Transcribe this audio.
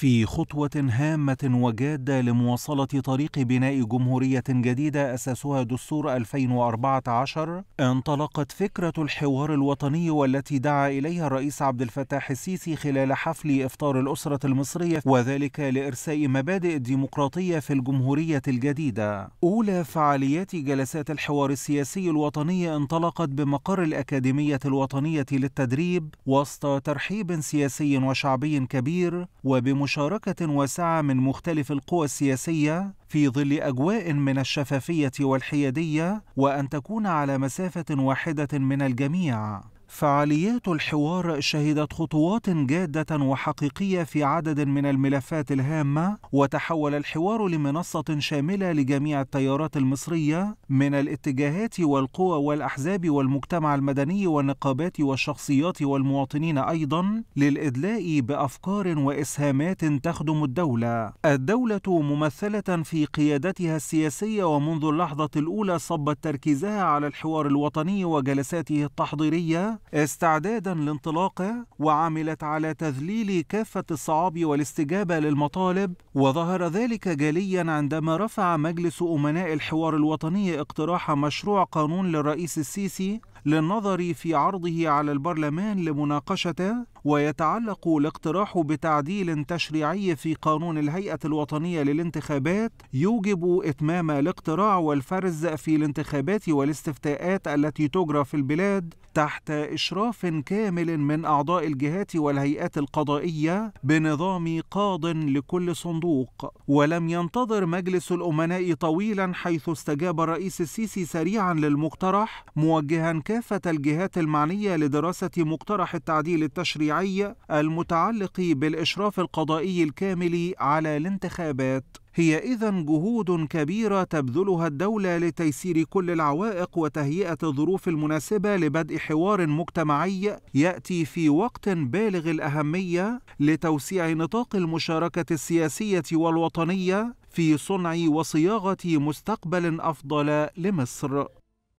في خطوة هامة وجادة لمواصلة طريق بناء جمهورية جديدة أساسها دستور 2014 انطلقت فكرة الحوار الوطني والتي دعا إليها الرئيس عبد الفتاح السيسي خلال حفل إفطار الأسرة المصرية وذلك لإرساء مبادئ الديمقراطية في الجمهورية الجديدة أولى فعاليات جلسات الحوار السياسي الوطني انطلقت بمقر الأكاديمية الوطنية للتدريب وسط ترحيب سياسي وشعبي كبير وبمشاركة مشاركة واسعة من مختلف القوى السياسية في ظل أجواء من الشفافية والحيادية وأن تكون على مسافة واحدة من الجميع فعاليات الحوار شهدت خطوات جادة وحقيقية في عدد من الملفات الهامة وتحول الحوار لمنصة شاملة لجميع التيارات المصرية من الاتجاهات والقوى والأحزاب والمجتمع المدني والنقابات والشخصيات والمواطنين أيضا للإدلاء بأفكار وإسهامات تخدم الدولة الدولة ممثلة في قيادتها السياسية ومنذ اللحظة الأولى صبت تركيزها على الحوار الوطني وجلساته التحضيرية استعدادا لانطلاقه وعملت على تذليل كافة الصعاب والاستجابة للمطالب وظهر ذلك جليا عندما رفع مجلس أمناء الحوار الوطني اقتراح مشروع قانون للرئيس السيسي للنظر في عرضه على البرلمان لمناقشته ويتعلق الاقتراح بتعديل تشريعي في قانون الهيئة الوطنية للانتخابات يوجب إتمام الاقتراع والفرز في الانتخابات والاستفتاءات التي تجرى في البلاد تحت إشراف كامل من أعضاء الجهات والهيئات القضائية بنظام قاض لكل صندوق ولم ينتظر مجلس الأمناء طويلا حيث استجاب الرئيس السيسي سريعا للمقترح موجها كافة الجهات المعنية لدراسة مقترح التعديل التشريعي المتعلق بالإشراف القضائي الكامل على الانتخابات هي إذا جهود كبيرة تبذلها الدولة لتيسير كل العوائق وتهيئة الظروف المناسبة لبدء حوار مجتمعي يأتي في وقت بالغ الأهمية لتوسيع نطاق المشاركة السياسية والوطنية في صنع وصياغة مستقبل أفضل لمصر